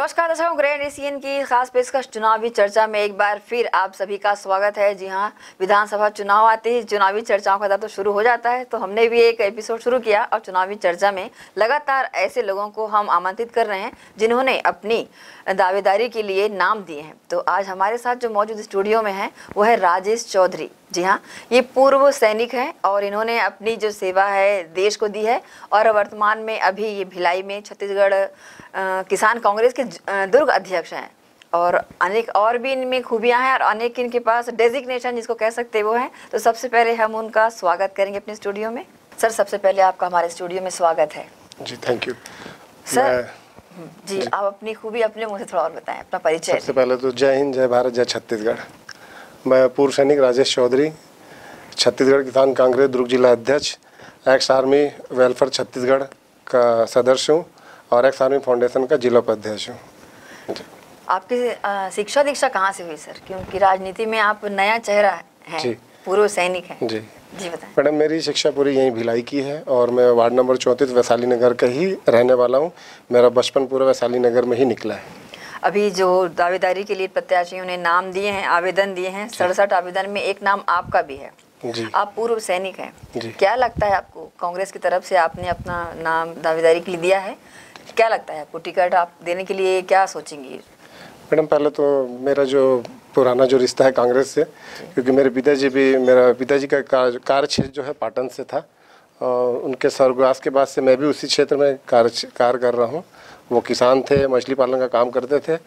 Oscar, दर्शकों grand Asian की खास पेशकश चुनावी चर्चा में एक बार फिर आप सभी का स्वागत है जी हाँ विधानसभा चुनाव आते ही चुनावी चर्चाओं का तो शुरू हो जाता है तो हमने भी एक एपिसोड शुरू किया और चुनावी चर्चा में लगातार ऐसे लोगों को हम आमंत्रित कर रहे हैं जिन्होंने अपनी दावेदारी के लिए नाम दिए हैं तो आज हमारे साथ जो मौजूद स्टूडियो में हैं वो है राजेश चौधरी जी हाँ ये पूर्व सैनिक हैं और इन्होंने अपनी जो सेवा है देश को दी है और वर्तमान में अभी ये भिलाई में छत्तीसगढ़ किसान कांग्रेस के दुर्ग अध्यक्ष हैं और अनेक और भी इनमें खूबियां हैं और अनेक इनके पास डेजिग्नेशन जिसको कह सकते वो हैं तो सबसे पहले हम उनका स्वागत करेंगे अपने स्टूडियो में सर सबसे पहले आपका हमारे स्टूडियो में स्वागत है जी थैंक यू सर हम्म, जी, जी आप अपनी खूबी अपने से थोड़ा और बताएं अपना परिचय सबसे पहले तो जय हिंद जय भारत जय छत्तीसगढ़ मैं पूर्व सैनिक राजेश चौधरी छत्तीसगढ़ किसान कांग्रेस दुर्ग जिला अध्यक्ष एक्स आर्मी वेलफेयर छत्तीसगढ़ का सदस्य हूँ और एक्स आर्मी फाउंडेशन का जिला उपाध्यक्ष हूँ आपकी शिक्षा दीक्षा कहाँ से हुई सर क्योंकि राजनीति में आप नया चेहरा है पूर्व सैनिक है जी जी मैडम मेरी शिक्षा पूरी यहीं भिलाई की है और मैं वार्ड नंबर चौंतीस वैशाली नगर का ही रहने वाला हूँ मेरा बचपन पूरा वैशाली नगर में ही निकला है अभी जो दावेदारी के लिए प्रत्याशियों ने नाम दिए हैं आवेदन दिए हैं सड़सठ आवेदन में एक नाम आपका भी है जी आप पूर्व सैनिक हैं क्या लगता है आपको कांग्रेस की तरफ से आपने अपना नाम दावेदारी के लिए दिया है क्या लगता है आपको टिकट आप देने के लिए क्या सोचेंगी मैडम पहले तो मेरा जो पुराना जो रिश्ता है कांग्रेस से क्योंकि मेरे पिताजी भी मेरा पिताजी का कार्य क्षेत्र जो है पाटन से था और उनके स्वर्गवास के बाद से मैं भी उसी क्षेत्र में कार्य कार्य कर रहा हूँ वो किसान थे मछली पालन का काम करते थे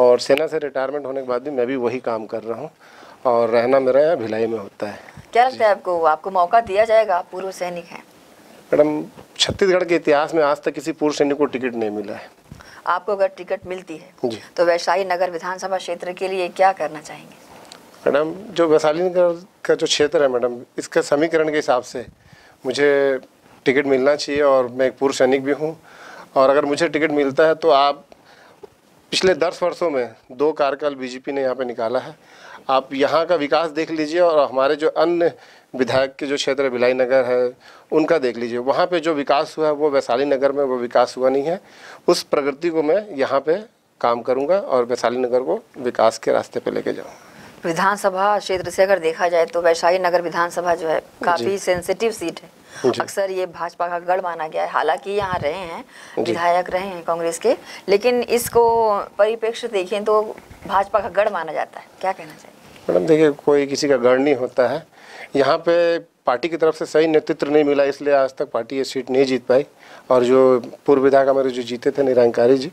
और सेना से रिटायरमेंट होने के बाद भी मैं भी वही काम कर रहा हूँ और रहना मेरा यहाँ भिलाई में होता है क्या लगता है आपको आपको मौका दिया जाएगा पूर्व सैनिक हैं मैडम छत्तीसगढ़ के इतिहास में आज तक किसी पूर्व सैनिक को टिकट नहीं मिला है आपको अगर टिकट मिलती है तो वैशाली नगर विधानसभा क्षेत्र के लिए क्या करना चाहेंगे मैडम जो वैशाली नगर का जो क्षेत्र है मैडम इसका समीकरण के हिसाब से मुझे टिकट मिलना चाहिए और मैं एक पूर्व सैनिक भी हूँ और अगर मुझे टिकट मिलता है तो आप पिछले दस वर्षों में दो कार्यकाल बीजेपी ने यहाँ पे निकाला है आप यहाँ का विकास देख लीजिए और हमारे जो अन्य विधायक के जो क्षेत्र भिलाई नगर है उनका देख लीजिए वहाँ पे जो विकास हुआ है वो वैशाली नगर में वो विकास हुआ नहीं है उस प्रगति को मैं यहाँ पे काम करूँगा और वैशाली नगर को विकास के रास्ते पर लेके जाऊँगा विधानसभा क्षेत्र से अगर देखा जाए तो वैशाली नगर विधानसभा जो है काफ़ी सेंसिटिव सीट है अक्सर ये भाजपा का गढ़ माना गया है हालांकि यहाँ रहे हैं विधायक रहे हैं कांग्रेस के लेकिन इसको परिप्रेक्ष्य देखें तो भाजपा का गढ़ माना जाता है क्या कहना चाहिए मैडम देखिए कोई किसी का गढ़ नहीं होता है यहाँ पे पार्टी की तरफ से सही नेतृत्व नहीं मिला इसलिए आज तक पार्टी ये सीट नहीं जीत पाई और जो पूर्व विधायक हमारे जो जीते थे निरंकारी जी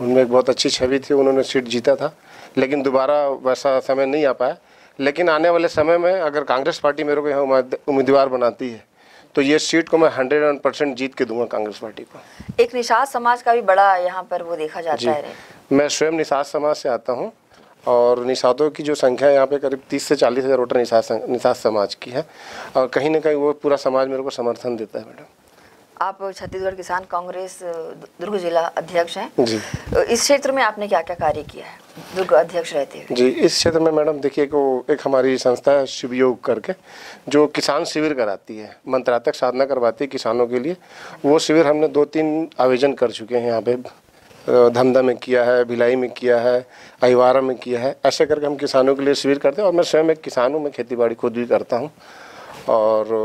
उनमें एक बहुत अच्छी छवि थी उन्होंने सीट जीता था लेकिन दोबारा वैसा समय नहीं आ पाया लेकिन आने वाले समय में अगर कांग्रेस पार्टी मेरे को यहाँ उम्मीदवार बनाती है तो ये सीट को मैं हंड्रेड वन परसेंट जीत के दूंगा कांग्रेस पार्टी को एक निषाद समाज का भी बड़ा यहाँ पर वो देखा जाता है मैं स्वयं निषाद समाज से आता हूँ और निषादों की जो संख्या यहाँ पे करीब तीस से चालीस हज़ार वोटर निषाद निषाद समाज की है और कहीं ना कहीं वो पूरा समाज मेरे को समर्थन देता है मैडम आप छत्तीसगढ़ किसान कांग्रेस दुर्ग जिला अध्यक्ष हैं जी इस क्षेत्र में आपने क्या क्या कार्य किया है दुर्ग अध्यक्ष रहते हुए जी इस क्षेत्र में मैडम देखिए को एक हमारी संस्था है शिव योग करके जो किसान शिविर कराती है मंत्रात्मक साधना करवाती है किसानों के लिए वो शिविर हमने दो तीन आवेदन कर चुके हैं यहाँ पे धमधा में किया है भिलाई में किया है अहिवारा में किया है ऐसे करके हम किसानों के लिए शिविर करते हैं और मैं स्वयं एक किसान हूँ मैं खेती बाड़ी खुद भी करता हूँ और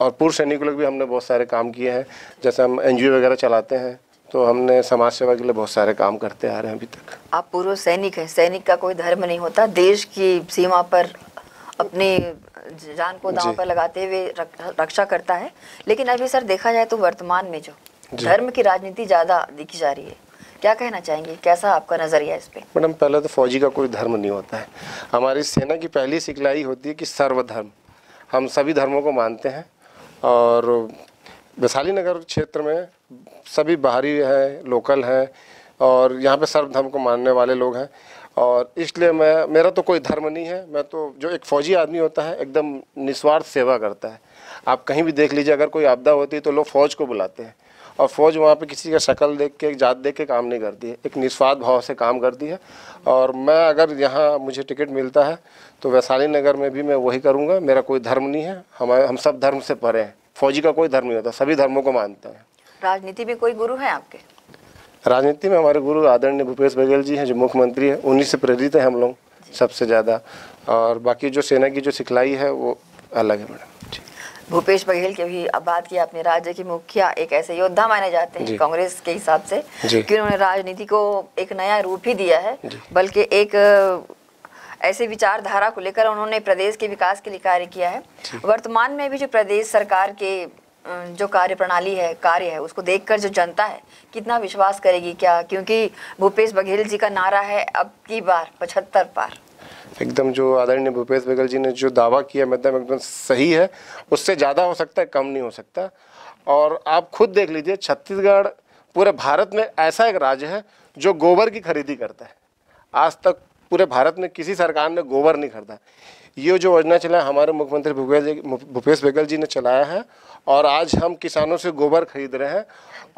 और पूर्व सैनिक लोग भी हमने बहुत सारे काम किए हैं जैसे हम एन वगैरह चलाते हैं तो हमने समाज सेवा के लिए बहुत सारे काम करते आ रहे हैं अभी तक आप पूर्व सैनिक हैं सैनिक का कोई धर्म नहीं होता देश की सीमा पर अपनी जान को दांव पर लगाते हुए रक्षा करता है लेकिन अभी सर देखा जाए तो वर्तमान में जो धर्म की राजनीति ज़्यादा दिखी जा रही है क्या कहना चाहेंगे कैसा आपका नजरिया इस पे मैडम पहले तो फौजी का कोई धर्म नहीं होता है हमारी सेना की पहली सिखलाई होती है कि सर्वधर्म हम सभी धर्मों को मानते हैं और वैशाली नगर क्षेत्र में सभी बाहरी हैं लोकल हैं और यहाँ पे सर्वधर्म को मानने वाले लोग हैं और इसलिए मैं मेरा तो कोई धर्म नहीं है मैं तो जो एक फ़ौजी आदमी होता है एकदम निस्वार्थ सेवा करता है आप कहीं भी देख लीजिए अगर कोई आपदा होती है तो लोग फ़ौज को बुलाते हैं और फ़ौज वहाँ पे किसी का शक्ल देख के जात देख के काम नहीं करती है एक निस्वार्थ भाव से काम करती है और मैं अगर यहाँ मुझे टिकट मिलता है तो वैशाली नगर में भी मैं वही करूँगा मेरा कोई धर्म नहीं है हमारे हम सब धर्म से परे हैं फौजी का कोई धर्म नहीं होता सभी धर्मों को मानते हैं राजनीति में कोई गुरु है आपके राजनीति में हमारे गुरु आदरणीय भूपेश बघेल जी हैं जो मुख्यमंत्री हैं उन्हीं से प्रेरित हैं हम लोग सबसे ज़्यादा और बाकी जो सेना की जो सिखलाई है वो अलग है मैडम भूपेश बघेल की भी अब बात की आपने राज्य के मुखिया एक ऐसे योद्धा माने जाते हैं कांग्रेस के हिसाब से कि उन्होंने राजनीति को एक नया रूप ही दिया है बल्कि एक ऐसे विचारधारा को लेकर उन्होंने प्रदेश के विकास के लिए कार्य किया है वर्तमान में भी जो प्रदेश सरकार के जो कार्य प्रणाली है कार्य है उसको देखकर जो जनता है कितना विश्वास करेगी क्या क्योंकि भूपेश बघेल जी का नारा है अब की बार पचहत्तर पार एकदम जो आदरणीय भूपेश बघेल जी ने जो दावा किया मैदम एकदम सही है उससे ज़्यादा हो सकता है कम नहीं हो सकता और आप खुद देख लीजिए छत्तीसगढ़ पूरे भारत में ऐसा एक राज्य है जो गोबर की खरीदी करता है आज तक पूरे भारत में किसी सरकार ने गोबर नहीं खरीदा ये जो योजना चला हमारे मुख्यमंत्री भूपेश भूपेश बघेल जी ने चलाया है और आज हम किसानों से गोबर खरीद रहे हैं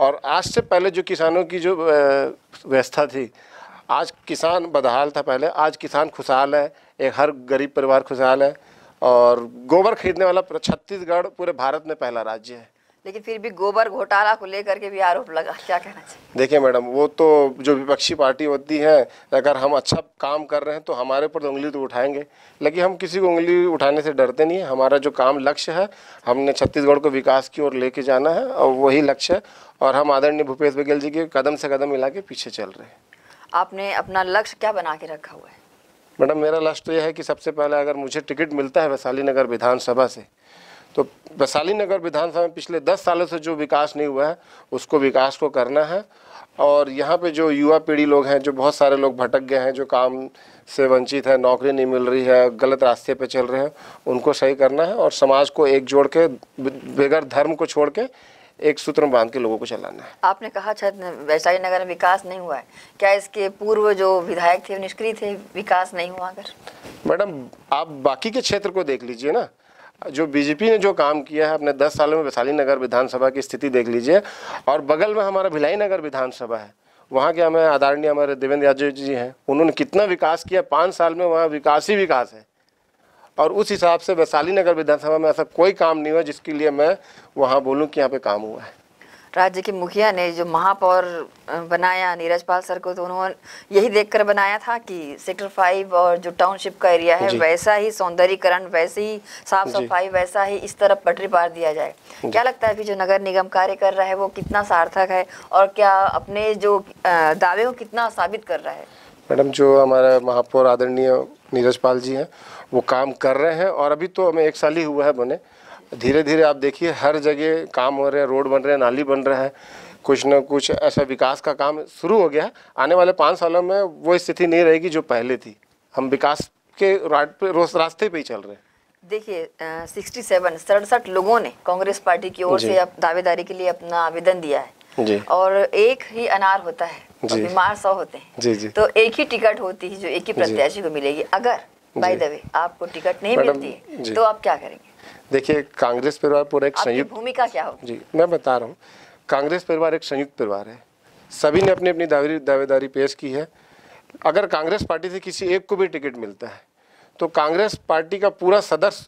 और आज से पहले जो किसानों की जो व्यवस्था थी आज किसान बदहाल था पहले आज किसान खुशहाल है एक हर गरीब परिवार खुशहाल है और गोबर खरीदने वाला छत्तीसगढ़ पूरे भारत में पहला राज्य है लेकिन फिर भी गोबर घोटाला को लेकर के भी आरोप लगा क्या कहना चाहिए देखिए मैडम वो तो जो विपक्षी पार्टी होती है अगर हम अच्छा काम कर रहे हैं तो हमारे ऊपर तो उंगली तो उठाएंगे लेकिन हम किसी को उंगली उठाने से डरते नहीं है हमारा जो काम लक्ष्य है हमने छत्तीसगढ़ को विकास की ओर लेके जाना है और वही लक्ष्य है और हम आदरणीय भूपेश बघेल जी के कदम से कदम मिला के पीछे चल रहे हैं आपने अपना लक्ष्य क्या बना के रखा हुआ है मैडम मेरा लक्ष्य तो यह है कि सबसे पहले अगर मुझे टिकट मिलता है वैशाली नगर विधानसभा से तो वैशाली नगर विधानसभा में पिछले दस सालों से जो विकास नहीं हुआ है उसको विकास को करना है और यहाँ पे जो युवा पीढ़ी लोग हैं जो बहुत सारे लोग भटक गए हैं जो काम से वंचित है नौकरी नहीं मिल रही है गलत रास्ते पे चल रहे हैं उनको सही करना है और समाज को एक जोड़ के बगैर धर्म को छोड़ के एक सूत्र बांध के लोगों को चलाना है आपने कहा वैशाली नगर में विकास नहीं हुआ है क्या इसके पूर्व जो विधायक थे निष्क्रिय थे विकास नहीं हुआ अगर मैडम आप बाकी के क्षेत्र को देख लीजिए ना जो बीजेपी ने जो काम किया है अपने 10 सालों में वैशाली नगर विधानसभा की स्थिति देख लीजिए और बगल में हमारा भिलाई नगर विधानसभा है वहाँ के हमें आदरणीय हमारे देवेंद्र यादव जी हैं उन्होंने कितना विकास किया पाँच साल में वहाँ विकास ही विकास है और उस हिसाब से वैशाली नगर विधानसभा में ऐसा कोई काम नहीं हुआ जिसके लिए मैं वहाँ बोलूँ कि यहाँ पे काम हुआ है राज्य के मुखिया ने जो महापौर बनाया नीरज पाल सर को तो उन्होंने यही देखकर बनाया था कि सेक्टर फाइव और जो टाउनशिप का एरिया है वैसा ही सौंदर्यकरण वैसे ही साफ सफाई वैसा ही इस तरफ पटरी पार दिया जाए क्या लगता है कि जो नगर निगम कार्य कर रहा है वो कितना सार्थक है और क्या अपने जो दावे को कितना साबित कर रहा है मैडम जो हमारे महापौर आदरणीय नीरज पाल जी हैं वो काम कर रहे हैं और अभी तो हमें एक साल ही हुआ है बने धीरे धीरे आप देखिए हर जगह काम हो रहे हैं रोड बन रहे हैं नाली बन रहा है कुछ न कुछ ऐसा विकास का काम शुरू हो गया है आने वाले पाँच सालों में वो स्थिति नहीं रहेगी जो पहले थी हम विकास के रोज रास्ते पर ही चल रहे हैं देखिए सिक्सटी सेवन सड़सठ लोगों ने कांग्रेस पार्टी की ओर से दावेदारी के लिए अपना आवेदन दिया है और एक ही अनार होता है बीमार सौ होते हैं जी जी तो एक ही टिकट होती है जो एक ही प्रत्याशी को मिलेगी अगर बाय द वे आपको टिकट नहीं मिलती है तो आप क्या करेंगे देखिए कांग्रेस परिवार पूरा एक संयुक्त भूमिका क्या हो जी मैं बता रहा हूँ कांग्रेस परिवार एक संयुक्त परिवार है सभी ने अपनी अपनी दावेदारी पेश की है अगर कांग्रेस पार्टी से किसी एक को भी टिकट मिलता है तो कांग्रेस पार्टी का पूरा सदस्य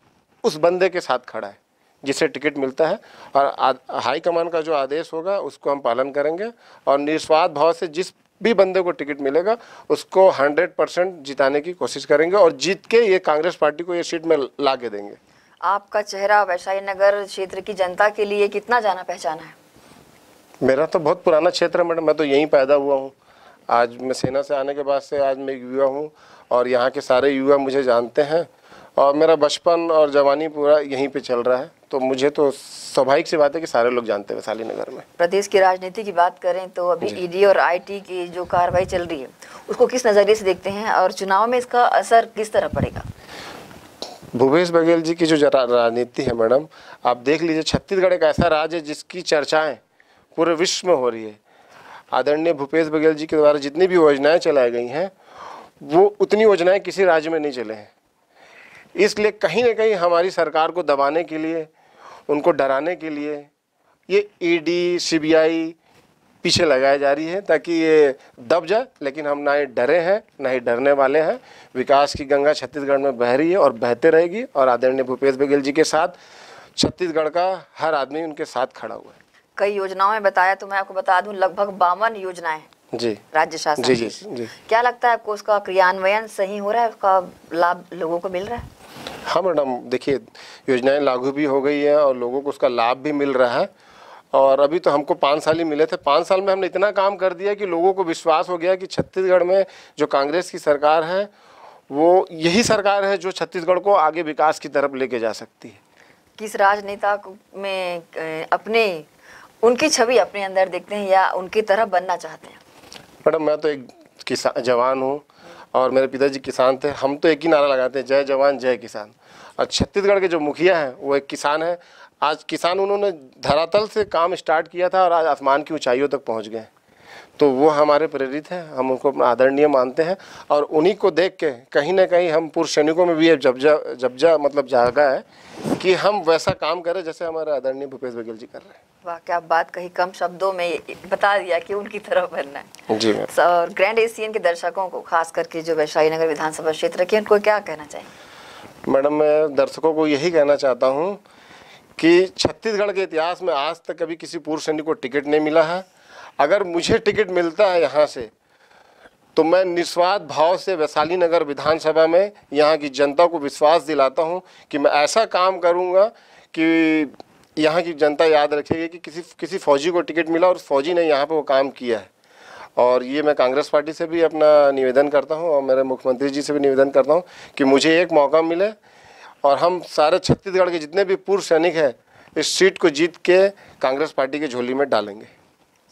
उस बंदे के साथ खड़ा है जिसे टिकट मिलता है और हाईकमान का जो आदेश होगा उसको हम पालन करेंगे और निस्वार्थ भाव से जिस भी बंदे को टिकट मिलेगा उसको 100 परसेंट जिताने की कोशिश करेंगे और जीत के ये कांग्रेस पार्टी को ये सीट में ला के देंगे आपका चेहरा वैशाली नगर क्षेत्र की जनता के लिए कितना जाना पहचाना है मेरा तो बहुत पुराना क्षेत्र है मैडम मैं तो यहीं पैदा हुआ हूँ आज मैं सेना से आने के बाद से आज मैं युवा हूँ और यहाँ के सारे युवा मुझे जानते हैं और मेरा बचपन और जवानी पूरा यहीं पे चल रहा है तो मुझे तो स्वाभाविक सी बात है कि सारे लोग जानते हैं वैशाली नगर में प्रदेश की राजनीति की बात करें तो अभी ईडी और आईटी की जो कार्रवाई चल रही है उसको किस नज़रिए से देखते हैं और चुनाव में इसका असर किस तरह पड़ेगा भूपेश बघेल जी की जो राजनीति है मैडम आप देख लीजिए छत्तीसगढ़ एक ऐसा राज्य है जिसकी चर्चाएं पूरे विश्व में हो रही है आदरणीय भूपेश बघेल जी के द्वारा जितनी भी योजनाएं चलाई गई हैं वो उतनी योजनाएं किसी राज्य में नहीं चले हैं इसलिए कहीं ना कहीं हमारी सरकार को दबाने के लिए उनको डराने के लिए ये ईडी e सीबीआई पीछे लगाई जा रही है ताकि ये दब जाए लेकिन हम ना ही डरे हैं ना ही डरने वाले हैं विकास की गंगा छत्तीसगढ़ में बह रही है और बहते रहेगी और आदरणीय भूपेश बघेल जी के साथ छत्तीसगढ़ का हर आदमी उनके साथ खड़ा हुआ है कई योजनाओं में बताया तो मैं आपको बता दूं लगभग बावन योजनाएं जी राज्य शासन जी जी, जी जी क्या लगता है आपको उसका क्रियान्वयन सही हो रहा है उसका लाभ लोगों को मिल रहा है हाँ मैडम देखिए योजनाएं लागू भी हो गई है और लोगों को उसका लाभ भी मिल रहा है और अभी तो हमको पाँच साल ही मिले थे पाँच साल में हमने इतना काम कर दिया कि लोगों को विश्वास हो गया कि छत्तीसगढ़ में जो कांग्रेस की सरकार है वो यही सरकार है जो छत्तीसगढ़ को आगे विकास की तरफ लेके जा सकती है किस राजनेता में अपने उनकी छवि अपने अंदर देखते हैं या उनकी तरह बनना चाहते हैं मैडम मैं तो एक किसान जवान हूँ और मेरे पिताजी किसान थे हम तो एक ही नारा लगाते हैं जय जवान जय किसान और छत्तीसगढ़ के जो मुखिया हैं वो एक किसान है आज किसान उन्होंने धरातल से काम स्टार्ट किया था और आज आसमान की ऊंचाइयों तक पहुँच गए तो वो हमारे प्रेरित हैं हम उनको अपना आदरणीय मानते हैं और उन्हीं को देख के कहीं ना कहीं हम पूर्व सैनिकों में भी जबजा जब्जा जब्जा मतलब जागा है कि हम वैसा काम करें जैसे हमारे आदरणीय भूपेश बघेल जी कर रहे हैं वाह क्या बात कही कम शब्दों में बता दिया कि उनकी तरफ बनना है जी और ग्रैंड एशियन के दर्शकों को खास करके जो वैशाली नगर विधानसभा क्षेत्र के उनको क्या कहना चाहिए मैडम मैं दर्शकों को यही कहना चाहता हूँ कि छत्तीसगढ़ के इतिहास में आज तक कभी किसी पूर्व सैनिक को टिकट नहीं मिला है अगर मुझे टिकट मिलता है यहाँ से तो मैं निस्वार्थ भाव से वैशाली नगर विधानसभा में यहाँ की जनता को विश्वास दिलाता हूँ कि मैं ऐसा काम करूँगा कि यहाँ की जनता याद रखेगी कि किसी किसी फौजी को टिकट मिला और फौजी ने यहाँ पे वो काम किया है और ये मैं कांग्रेस पार्टी से भी अपना निवेदन करता हूँ और मेरे मुख्यमंत्री जी से भी निवेदन करता हूँ कि मुझे एक मौका मिले और हम सारे छत्तीसगढ़ के जितने भी पूर्व सैनिक हैं इस सीट को जीत के कांग्रेस पार्टी की झोली में डालेंगे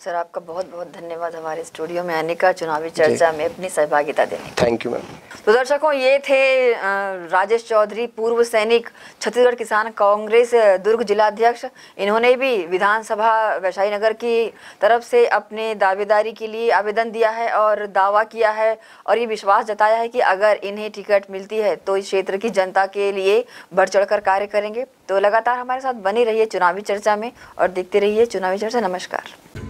सर आपका बहुत बहुत धन्यवाद हमारे स्टूडियो में आने का चुनावी चर्चा में अपनी सहभागिता देने थैंक यू मैम तो दर्शकों ये थे राजेश चौधरी पूर्व सैनिक छत्तीसगढ़ किसान कांग्रेस दुर्ग जिलाध्यक्ष इन्होंने भी विधानसभा वैशाली नगर की तरफ से अपने दावेदारी के लिए आवेदन दिया है और दावा किया है और ये विश्वास जताया है कि अगर इन्हें टिकट मिलती है तो इस क्षेत्र की जनता के लिए बढ़ चढ़ कर कार्य करेंगे तो लगातार हमारे साथ बनी रही चुनावी चर्चा में और देखते रहिए चुनावी चर्चा नमस्कार